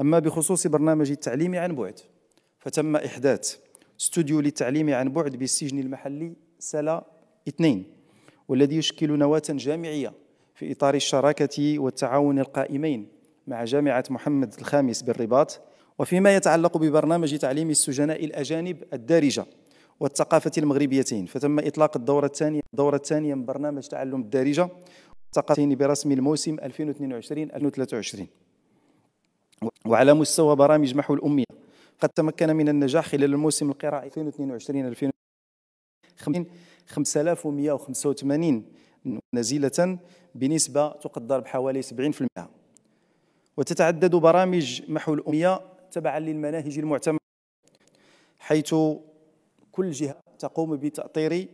أما بخصوص برنامج التعليم عن بعد فتم إحداث استوديو للتعليم عن بعد بالسجن المحلي سلا اثنين والذي يشكل نواة جامعية في إطار الشراكة والتعاون القائمين مع جامعة محمد الخامس بالرباط وفيما يتعلق ببرنامج تعليم السجناء الأجانب الدارجة والثقافة المغربيتين فتم إطلاق الدورة الثانية الدورة الثانية من برنامج تعلم الدارجة سقطين برسم الموسم 2022-2023 وعلى مستوى برامج محو الأمية قد تمكن من النجاح خلال الموسم القراءي 2022-2025 5185 نزيلة بنسبة تقدر بحوالي 70% وتتعدد برامج محو الأمية تبعا للمناهج المعتمدة حيث كل جهة تقوم بتأطير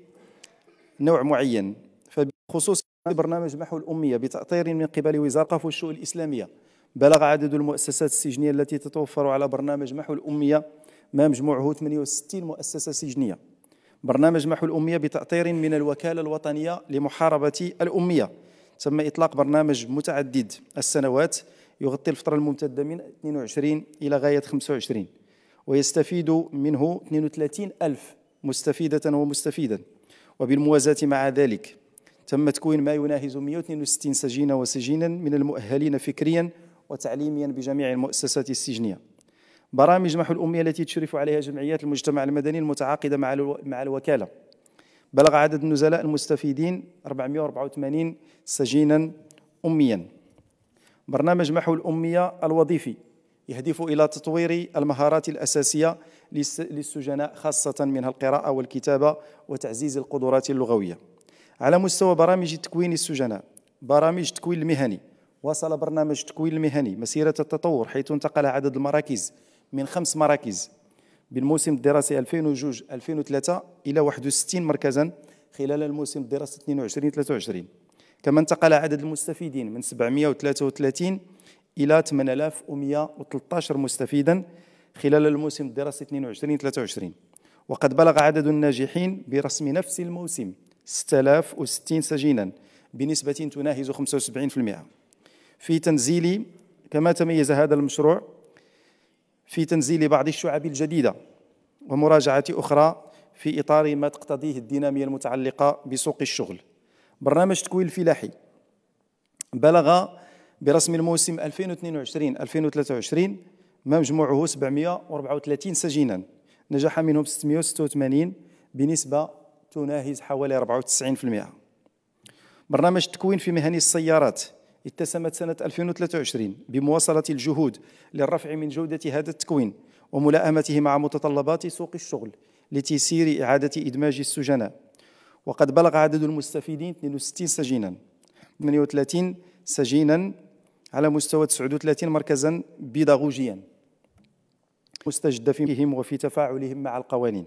نوع معين فبخصوص برنامج محو الأمية بتأطير من قبل وزارة قفو والشؤون الإسلامية بلغ عدد المؤسسات السجنية التي تتوفر على برنامج محو الأمية ما مجموعه 68 مؤسسة سجنية برنامج محو الأمية بتأطير من الوكالة الوطنية لمحاربة الأمية تم إطلاق برنامج متعدد السنوات يغطي الفترة الممتدة من 22 إلى غاية 25 ويستفيد منه 32 ألف مستفيدة ومستفيدا وبالموازاة مع ذلك تم تكوين ما يناهز 162 سجينا وسجينا من المؤهلين فكريا وتعليميا بجميع المؤسسات السجنية برامج محو الأمية التي تشرف عليها جمعيات المجتمع المدني المتعاقدة مع مع الوكالة بلغ عدد النزلاء المستفيدين 484 سجينا أميا برنامج محو الأمية الوظيفي يهدف إلى تطوير المهارات الأساسية للسجناء خاصة منها القراءة والكتابة وتعزيز القدرات اللغوية على مستوى برامج تكوين السجناء برامج التكوين المهني واصل برنامج التكوين المهني مسيرة التطور حيث انتقل عدد المراكز من خمس مراكز بالموسم الدراسي 2002 2003 الى 61 مركزا خلال الموسم الدراسي 22 23 كما انتقل عدد المستفيدين من 733 الى 8113 مستفيدا خلال الموسم الدراسي 22 23 وقد بلغ عدد الناجحين برسم نفس الموسم 6060 سجينا بنسبة تناهز 75% في تنزيل كما تميز هذا المشروع في تنزيل بعض الشعب الجديدة ومراجعة أخرى في إطار ما تقتضيه الدينامية المتعلقة بسوق الشغل برنامج تكوين الفلاحي بلغ برسم الموسم 2022-2023 ما مجموعه 734 سجينا نجح منهم 686 بنسبة تناهز حوالي 94% برنامج التكوين في مهني السيارات اتسمت سنة 2023 بمواصلة الجهود للرفع من جودة هذا التكوين وملائمته مع متطلبات سوق الشغل لتيسير إعادة إدماج السجناء وقد بلغ عدد المستفيدين 62 سجينا 38 سجينا على مستوى 39 مركزا بيداغوجيا مستجد فيهم وفي تفاعلهم مع القوانين